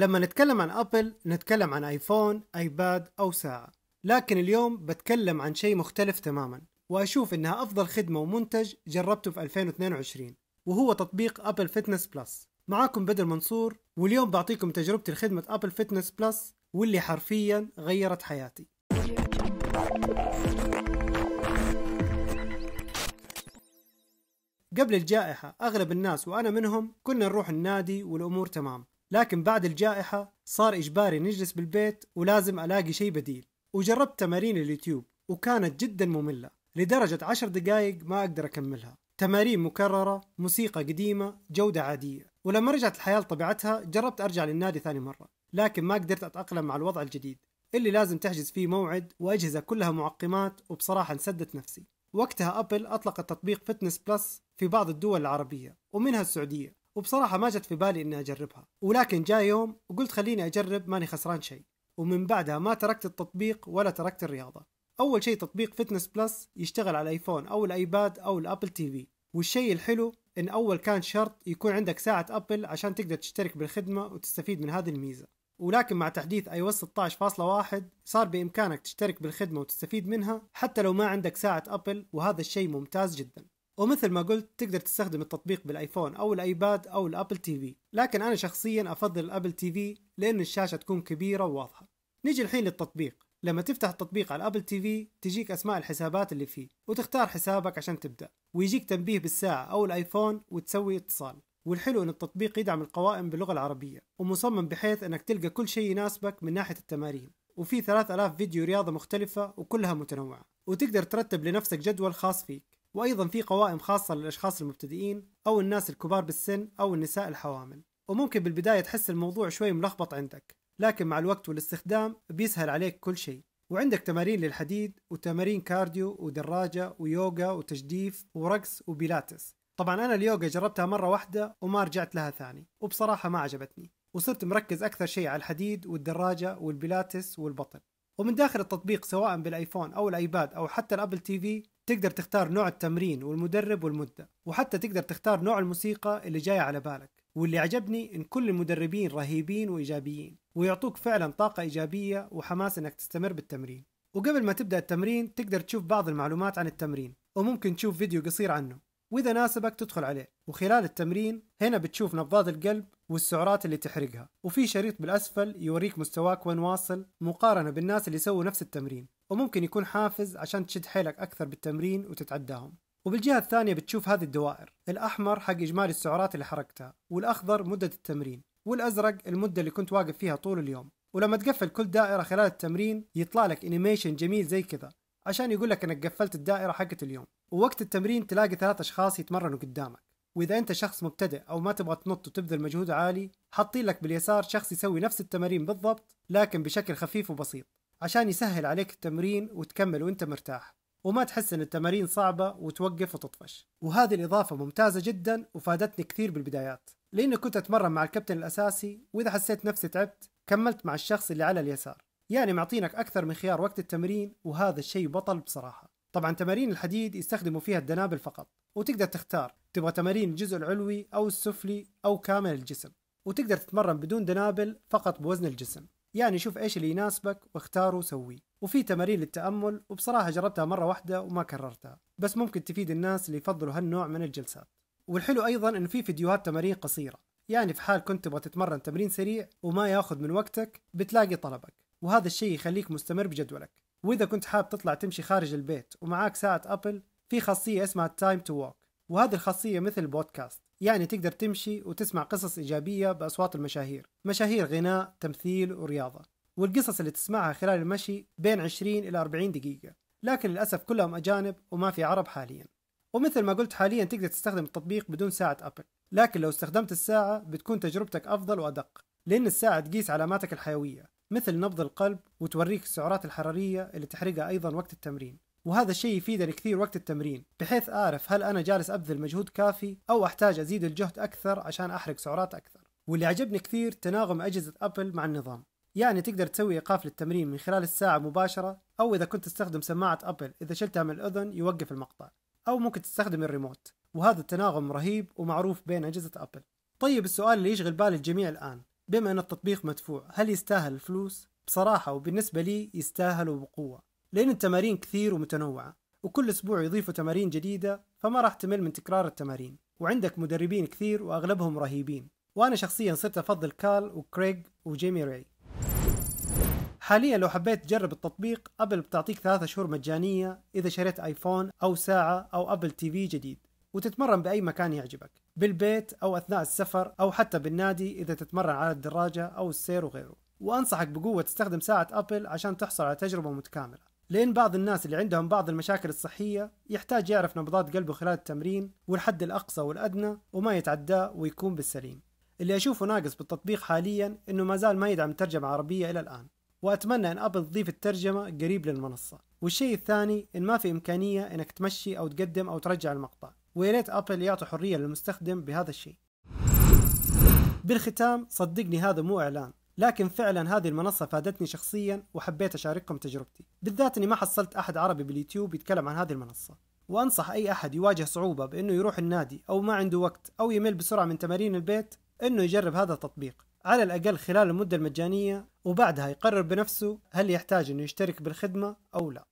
لما نتكلم عن أبل نتكلم عن آيفون، آيباد أو ساعة لكن اليوم بتكلم عن شيء مختلف تماما وأشوف إنها أفضل خدمة ومنتج جربته في 2022 وهو تطبيق أبل فتنس بلس معاكم بدر منصور واليوم بعطيكم تجربتي لخدمة أبل فتنس بلس واللي حرفيا غيرت حياتي قبل الجائحة أغلب الناس وأنا منهم كنا نروح النادي والأمور تمام لكن بعد الجائحة صار إجباري نجلس بالبيت ولازم ألاقي شيء بديل وجربت تمارين اليوتيوب وكانت جدا مملة لدرجة عشر دقايق ما أقدر أكملها تمارين مكررة موسيقى قديمة جودة عادية ولما رجعت الحياة لطبيعتها جربت أرجع للنادي ثاني مرة لكن ما قدرت أتأقلم مع الوضع الجديد اللي لازم تحجز فيه موعد وأجهزة كلها معقمات وبصراحة انسدت نفسي وقتها أبل أطلقت تطبيق فتنس بلس في بعض الدول العربية ومنها السعودية وبصراحة ما جت في بالي إني أجربها ولكن جاء يوم وقلت خليني أجرب ماني خسران شيء ومن بعدها ما تركت التطبيق ولا تركت الرياضة أول شيء تطبيق فتنس بلس يشتغل على الآيفون أو الآيباد أو الأبل تي في والشيء الحلو إن أول كان شرط يكون عندك ساعة أبل عشان تقدر تشترك بالخدمة وتستفيد من هذه الميزة ولكن مع تحديث اي او اس 16.1 صار بامكانك تشترك بالخدمه وتستفيد منها حتى لو ما عندك ساعه ابل وهذا الشيء ممتاز جدا ومثل ما قلت تقدر تستخدم التطبيق بالايفون او الايباد او الابل تي في لكن انا شخصيا افضل الابل تي في لان الشاشه تكون كبيره وواضحه نيجي الحين للتطبيق لما تفتح التطبيق على الابل تي في تجيك اسماء الحسابات اللي فيه وتختار حسابك عشان تبدا ويجيك تنبيه بالساعه او الايفون وتسوي اتصال والحلو ان التطبيق يدعم القوائم باللغه العربيه ومصمم بحيث انك تلقى كل شيء يناسبك من ناحيه التمارين وفي 3000 فيديو رياضه مختلفه وكلها متنوعه وتقدر ترتب لنفسك جدول خاص فيك وأيضا في قوائم خاصة للأشخاص المبتدئين أو الناس الكبار بالسن أو النساء الحوامل وممكن بالبداية تحس الموضوع شوي ملخبط عندك لكن مع الوقت والاستخدام بيسهل عليك كل شيء وعندك تمارين للحديد وتمارين كارديو ودراجة ويوغا وتجديف ورقص وبيلاتس طبعا أنا اليوغا جربتها مرة واحدة وما رجعت لها ثاني وبصراحة ما عجبتني وصرت مركز أكثر شيء على الحديد والدراجة والبيلاتس والبطن ومن داخل التطبيق سواء بالايفون او الايباد او حتى الابل تي في تقدر تختار نوع التمرين والمدرب والمدة وحتى تقدر تختار نوع الموسيقى اللي جاية على بالك واللي عجبني إن كل المدربين رهيبين وإيجابيين ويعطوك فعلا طاقة إيجابية وحماس إنك تستمر بالتمرين وقبل ما تبدأ التمرين تقدر تشوف بعض المعلومات عن التمرين وممكن تشوف فيديو قصير عنه وإذا ناسبك تدخل عليه وخلال التمرين هنا بتشوف نبضات القلب والسعرات اللي تحرقها وفي شريط بالأسفل يوريك مستواك وين واصل مقارنة بالناس اللي يسووا نفس التمرين وممكن يكون حافز عشان تشد حيلك أكثر بالتمرين وتتعداهم وبالجهة الثانية بتشوف هذه الدوائر الأحمر حق إجمالي السعرات اللي حرقتها والأخضر مدة التمرين والأزرق المدة اللي كنت واقف فيها طول اليوم ولما تقفل كل دائرة خلال التمرين يطلع لك انيميشن جميل زي كذا عشان يقول لك انك قفلت الدائرة حقت اليوم ووقت التمرين تلاقي ثلاث أشخاص يتمرنوا قدامك وإذا أنت شخص مبتدئ أو ما تبغى تنط وتبذل مجهود عالي حاطين لك باليسار شخص يسوي نفس التمارين بالضبط لكن بشكل خفيف وبسيط عشان يسهل عليك التمرين وتكمل وانت مرتاح وما تحس ان التمارين صعبة وتوقف وتطفش وهذه الإضافة ممتازة جدا وفادتني كثير بالبدايات لأني كنت أتمرن مع الكابتن الأساسي وإذا حسيت نفسي تعبت كملت مع الشخص اللي على اليسار يعني معطينك أكثر من خيار وقت التمرين وهذا الشيء بطل بصراحة طبعا تمارين الحديد يستخدموا فيها الدنابل فقط وتقدر تختار تبغى تمارين الجزء العلوي أو السفلي أو كامل الجسم وتقدر تتمرن بدون دنابل فقط بوزن الجسم يعني شوف ايش اللي يناسبك واختاره وسويه وفي تمارين للتأمل وبصراحة جربتها مرة واحدة وما كررتها بس ممكن تفيد الناس اللي يفضلوا هالنوع من الجلسات والحلو أيضا إنه في فيديوهات تمارين قصيرة يعني في حال كنت تبغى تتمرن تمرين سريع وما ياخذ من وقتك بتلاقي طلبك وهذا الشيء يخليك مستمر بجدولك وإذا كنت حاب تطلع تمشي خارج البيت ومعاك ساعة أبل في خاصية اسمها تايم تو ووك وهذه الخاصية مثل بودكاست يعني تقدر تمشي وتسمع قصص إيجابية بأصوات المشاهير مشاهير غناء تمثيل ورياضة والقصص اللي تسمعها خلال المشي بين 20 إلى 40 دقيقة لكن للأسف كلهم أجانب وما في عرب حاليا ومثل ما قلت حاليا تقدر تستخدم التطبيق بدون ساعة أبل لكن لو استخدمت الساعة بتكون تجربتك أفضل وأدق لأن الساعة تقيس علاماتك الحيوية مثل نبض القلب وتوريك السعرات الحرارية اللي تحرقها أيضا وقت التمرين وهذا الشيء يفيدني كثير وقت التمرين بحيث أعرف هل أنا جالس أبذل مجهود كافي أو أحتاج أزيد الجهد أكثر عشان أحرق سعرات أكثر واللي عجبني كثير تناغم أجهزة أبل مع النظام يعني تقدر تسوي إيقاف للتمرين من خلال الساعة مباشرة أو إذا كنت تستخدم سماعة أبل إذا شلتها من الأذن يوقف المقطع أو ممكن تستخدم الريموت وهذا التناغم رهيب ومعروف بين أجهزة أبل طيب السؤال اللي يشغل بال الجميع الآن بما أن التطبيق مدفوع هل يستاهل الفلوس؟ بصراحة وبالنسبة لي يستاهل بقوة لأن التمارين كثير ومتنوعة وكل أسبوع يضيفوا تمارين جديدة فما راح تمل من تكرار التمارين وعندك مدربين كثير وأغلبهم رهيبين وأنا شخصيا صرت أفضل كال وكريغ وجيمي راي حاليا لو حبيت تجرب التطبيق أبل بتعطيك ثلاثة شهور مجانية إذا شريت آيفون أو ساعة أو أبل تي في جديد وتتمرن بأي مكان يعجبك بالبيت أو أثناء السفر أو حتى بالنادي إذا تتمرن على الدراجة أو السير وغيره وأنصحك بقوة تستخدم ساعة أبل عشان تحصل على تجربة متكاملة لأن بعض الناس اللي عندهم بعض المشاكل الصحية يحتاج يعرف نبضات قلبه خلال التمرين والحد الأقصى والأدنى وما يتعداه ويكون بالسليم اللي أشوفه ناقص بالتطبيق حاليا إنه ما زال ما يدعم ترجمة عربية إلى الآن وأتمنى أن أبل تضيف الترجمة قريب للمنصة والشيء الثاني إن ما في إمكانية إنك تمشي أو تقدم أو ترجع المقطع ويا ريت ابل يعطي حريه للمستخدم بهذا الشيء. بالختام صدقني هذا مو اعلان، لكن فعلا هذه المنصه فادتني شخصيا وحبيت اشارككم تجربتي، بالذات اني ما حصلت احد عربي باليوتيوب يتكلم عن هذه المنصه. وانصح اي احد يواجه صعوبه بانه يروح النادي او ما عنده وقت او يمل بسرعه من تمارين البيت انه يجرب هذا التطبيق على الأقل خلال المدة المجانية وبعدها يقرر بنفسه هل يحتاج أنه يشترك بالخدمة أو لا